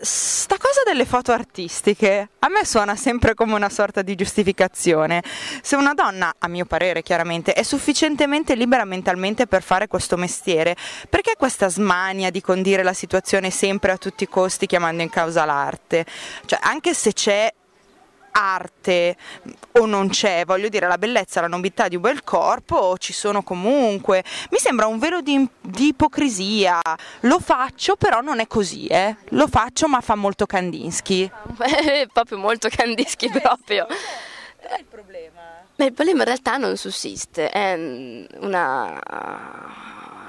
sta cosa delle foto artistiche a me suona sempre come una sorta di giustificazione. Se una donna, a mio parere chiaramente, è sufficientemente libera mentalmente per fare questo mestiere, perché questa smania di condire la situazione sempre a tutti i costi chiamando in causa l'arte? Cioè, anche se c'è arte o non c'è, voglio dire la bellezza, la nobiltà di un bel corpo o ci sono comunque, mi sembra un velo di, di ipocrisia, lo faccio però non è così, eh. lo faccio ma fa molto Kandinsky. proprio molto Kandinsky proprio. Qual è il problema? Beh, il problema in realtà non sussiste, è una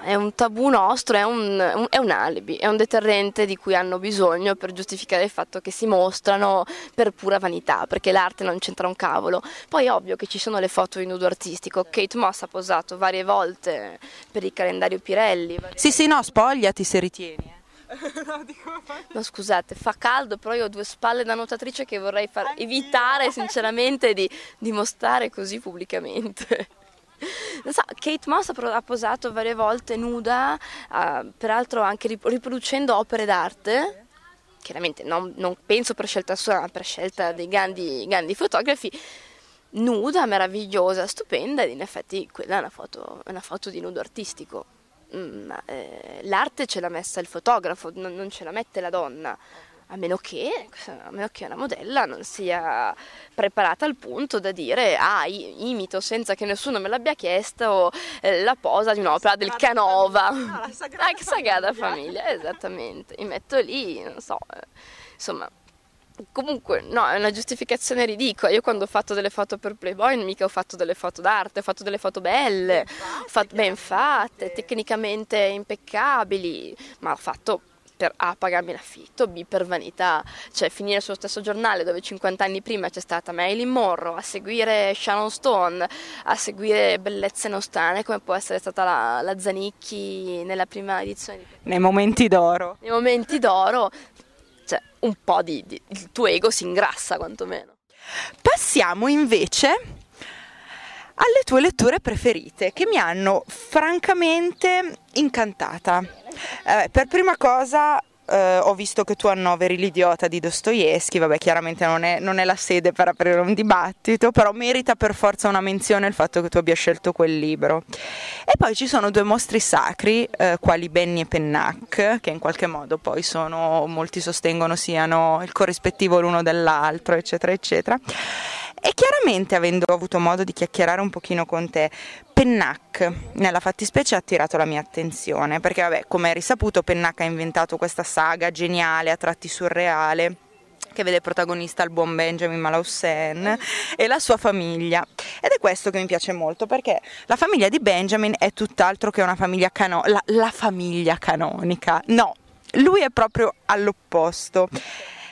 è un tabù nostro, è un, è un alibi, è un deterrente di cui hanno bisogno per giustificare il fatto che si mostrano per pura vanità, perché l'arte non c'entra un cavolo. Poi è ovvio che ci sono le foto di nudo artistico, Kate Moss ha posato varie volte per il calendario Pirelli. Varie... Sì, sì, no, spogliati se ritieni. Eh. No, scusate, fa caldo, però io ho due spalle da nuotatrice che vorrei far... evitare sinceramente di mostrare così pubblicamente so, Kate Moss ha posato varie volte nuda, eh, peraltro anche riproducendo opere d'arte chiaramente non, non, penso per scelta sua, ma per scelta dei grandi, grandi, fotografi, nuda, meravigliosa, stupenda, ed in effetti quella è una foto, una foto di nudo artistico. Mm, eh, l'arte ce l'ha messa il fotografo, non, non ce la mette la donna a meno, che, a meno che una modella non sia preparata al punto da dire ah imito senza che nessuno me l'abbia chiesto eh, la posa di un'opera del Canova famiglia. Ah, la sagrada, la sagrada famiglia. famiglia esattamente mi metto lì non so insomma Comunque, no, è una giustificazione ridicola. Io quando ho fatto delle foto per Playboy, mica ho fatto delle foto d'arte, ho fatto delle foto belle, ben fatte, ben fatte tecnicamente impeccabili, ma ho fatto per A pagarmi l'affitto, B per vanità, cioè finire sullo stesso giornale dove 50 anni prima c'è stata Marilyn Monroe, a seguire Sharon Stone, a seguire bellezze nostrane come può essere stata la, la Zanicchi nella prima edizione. Di... Nei momenti d'oro. Nei momenti d'oro, cioè un po' di, di, il tuo ego si ingrassa quantomeno. Passiamo invece alle tue letture preferite che mi hanno francamente incantata. Eh, per prima cosa Uh, ho visto che tu annoveri l'idiota di Dostoevsky, vabbè chiaramente non è, non è, la sede per aprire un dibattito, però merita per forza una menzione il fatto che tu abbia scelto quel libro. E poi ci sono due mostri sacri, uh, quali Benny e Pennac, che in qualche modo poi sono, molti sostengono siano il corrispettivo l'uno dell'altro, eccetera, eccetera e chiaramente avendo avuto modo di chiacchierare un pochino con te, Pennac nella fattispecie ha attirato la mia attenzione, perché vabbè, come è risaputo, Pennac ha inventato questa saga geniale, a tratti surreale che vede protagonista il buon Benjamin Malaussen e la sua famiglia. Ed è questo che mi piace molto perché la famiglia di Benjamin è tutt'altro che una famiglia canonica, la, la famiglia canonica, no, lui è proprio all'opposto.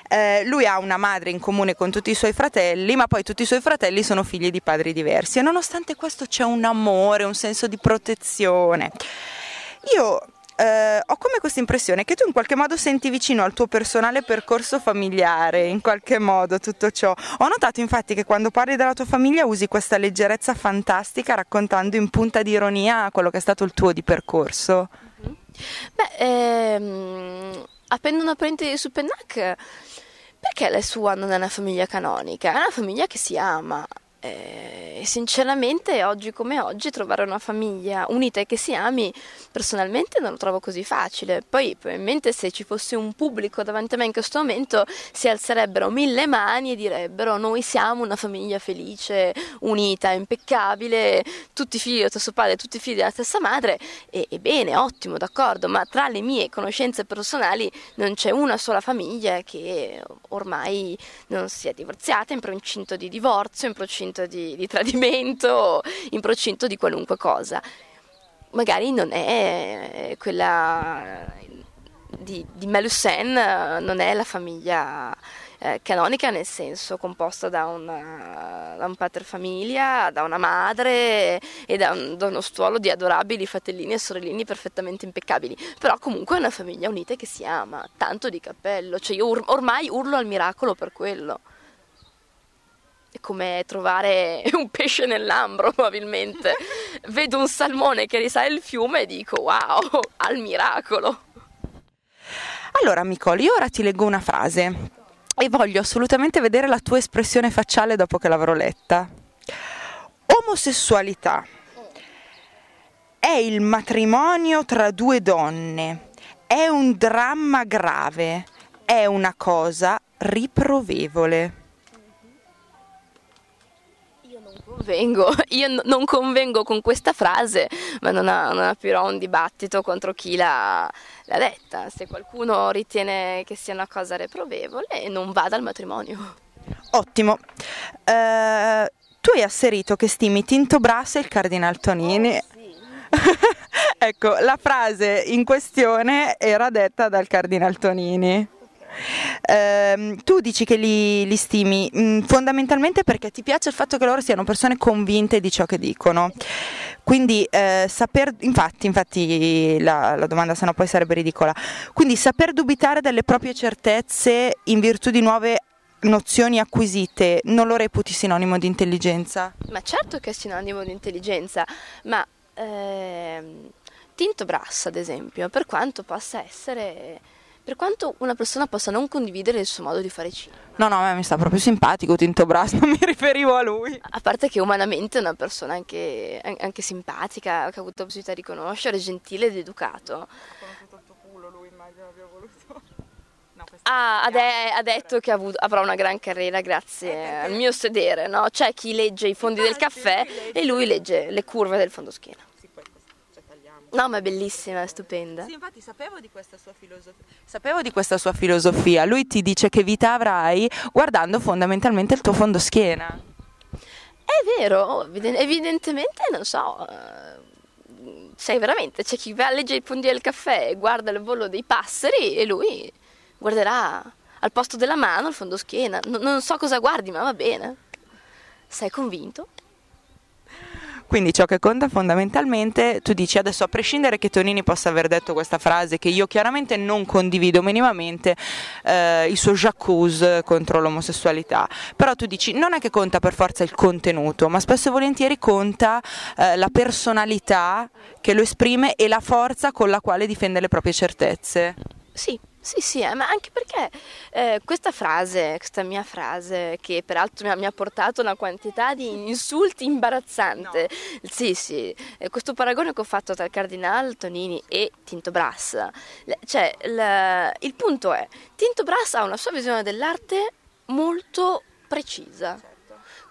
Eh, lui ha una madre in comune con tutti i suoi fratelli, ma poi tutti i suoi fratelli sono figli di padri diversi e nonostante questo c'è un amore, un senso di protezione. Io eh, ho come questa impressione che tu in qualche modo senti vicino al tuo personale percorso familiare, in qualche modo tutto ciò. Ho notato infatti che quando parli della tua famiglia usi questa leggerezza fantastica raccontando in punta di ironia quello che è stato il tuo di percorso. Mm-hmm. Beh, ehm, appena una parente su Pennac, perché la sua non è una famiglia canonica? È una famiglia che si ama, eh, e sinceramente oggi come oggi trovare una famiglia unita e che si ami personalmente non lo trovo così facile. Poi probabilmente se ci fosse un pubblico davanti a me in questo momento si alzerebbero mille mani e direbbero noi siamo una famiglia felice, unita, impeccabile, tutti figli dello stesso padre, tutti figli della stessa madre. E, e bene, ottimo, d'accordo, ma tra le mie conoscenze personali non c'è una sola famiglia che ormai non sia divorziata, in procinto di divorzio, in procinto procinto di, di tradimento, in procinto di qualunque cosa. Magari non è quella di, di Melusen, non è la famiglia eh, canonica nel senso composta da, una, da un paterfamilia, da una madre e da, un, da, uno stuolo di adorabili fratellini e sorellini perfettamente impeccabili, però comunque è una famiglia unita che si ama, tanto di cappello, cioè io or- ormai urlo al miracolo per quello. È come trovare un pesce nell'ambro, probabilmente. Vedo un salmone che risale il fiume e dico wow, al miracolo. Allora, Nicole, io ora ti leggo una frase e voglio assolutamente vedere la tua espressione facciale dopo che l'avrò letta. Omosessualità è il matrimonio tra due donne, è un dramma grave, è una cosa riprovevole. Convengo, io n- non convengo con questa frase, ma non, ha, non aprirò un dibattito contro chi l'ha, l'ha detta. Se qualcuno ritiene che sia una cosa reprovevole, non vada al matrimonio. Ottimo. Eh, tu hai asserito che stimi Tinto Brass e il Cardinal Tonini. Oh, sì. ecco, la frase in questione era detta dal Cardinal Tonini. Eh, tu dici che li, li stimi mh, mm, fondamentalmente perché ti piace il fatto che loro siano persone convinte di ciò che dicono. Quindi eh, saper, infatti, infatti la, la domanda sennò poi sarebbe ridicola, quindi saper dubitare delle proprie certezze in virtù di nuove nozioni acquisite non lo reputi sinonimo di intelligenza? Ma certo che è sinonimo di intelligenza, ma ehm, Tinto Brass ad esempio, per quanto possa essere per quanto una persona possa non condividere il suo modo di fare cinema. No, no, a me mi sta proprio simpatico Tinto Brass, non mi riferivo a lui. A parte che umanamente è una persona anche, anche simpatica, che ha avuto la possibilità di conoscere, gentile ed educato. Ha conosciuto il tuo culo lui, immagino abbia voluto. No, ah, ha, de- ha, detto che avuto, avrà una gran carriera grazie eh, al mio sedere, no? C'è chi legge i fondi ah, del caffè e lui legge le curve del fondoschiena. No, ma è bellissima, è stupenda. Sì, infatti sapevo di questa sua filosofia. Sapevo di questa sua filosofia. Lui ti dice che vita avrai guardando fondamentalmente il tuo fondo schiena. È vero, evidentemente non so. Eh, sei veramente, c'è chi va a leggere i fondi del caffè e guarda il volo dei passeri e lui guarderà al posto della mano il fondo schiena. N- non so cosa guardi, ma va bene. Sei convinto? Quindi ciò che conta fondamentalmente, tu dici adesso a prescindere che Tonini possa aver detto questa frase che io chiaramente non condivido minimamente, eh, il suo jacuzzi contro l'omosessualità, però tu dici non è che conta per forza il contenuto, ma spesso e volentieri conta eh, la personalità che lo esprime e la forza con la quale difende le proprie certezze. Sì, sì, sì, eh, ma anche perché eh, questa frase, questa mia frase, che peraltro mi ha, mi ha portato una quantità di insulti imbarazzante, no. sì, sì, eh, questo paragone che ho fatto tra Cardinal, Tonini e Tinto Brass, le, cioè la, il punto è, Tinto Brass ha una sua visione dell'arte molto precisa. Certo.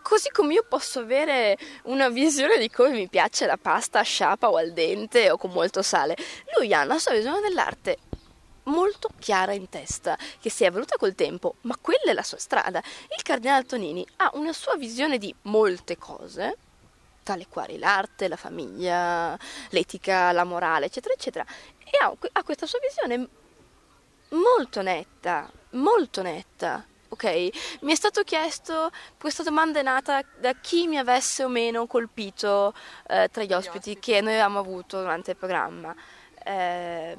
Così come io posso avere una visione di come mi piace la pasta a sciapa o al dente o con molto sale, lui ha una sua visione dell'arte molto chiara in testa, che si è evoluta col tempo, ma quella è la sua strada. Il cardinale Tonini ha una sua visione di molte cose, tale le quali l'arte, la famiglia, l'etica, la morale, eccetera, eccetera, e ha, ha questa sua visione molto netta, molto netta. Ok, mi è stato chiesto, questa domanda è nata da chi mi avesse o meno colpito eh, tra gli ospiti, gli ospiti che noi avevamo avuto durante il programma. Eh,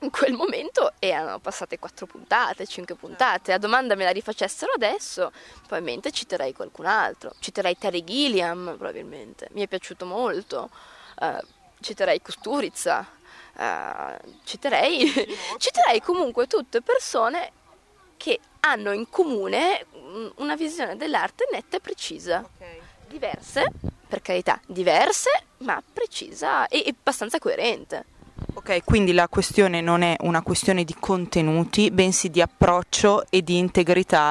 in quel momento erano passate quattro puntate, cinque certo. puntate. La domanda me la rifacessero adesso, probabilmente citerei qualcun altro. Citerei Terry Gilliam, probabilmente. Mi è piaciuto molto. Uh, citerei Costurizza. Uh, eh, citerei, citerei comunque tutte persone che hanno in comune mm, una visione dell'arte netta e precisa. Okay. Diverse, per carità, diverse, ma precisa e, e abbastanza coerente. Ok, quindi la questione non è una questione di contenuti, bensì di approccio e di integrità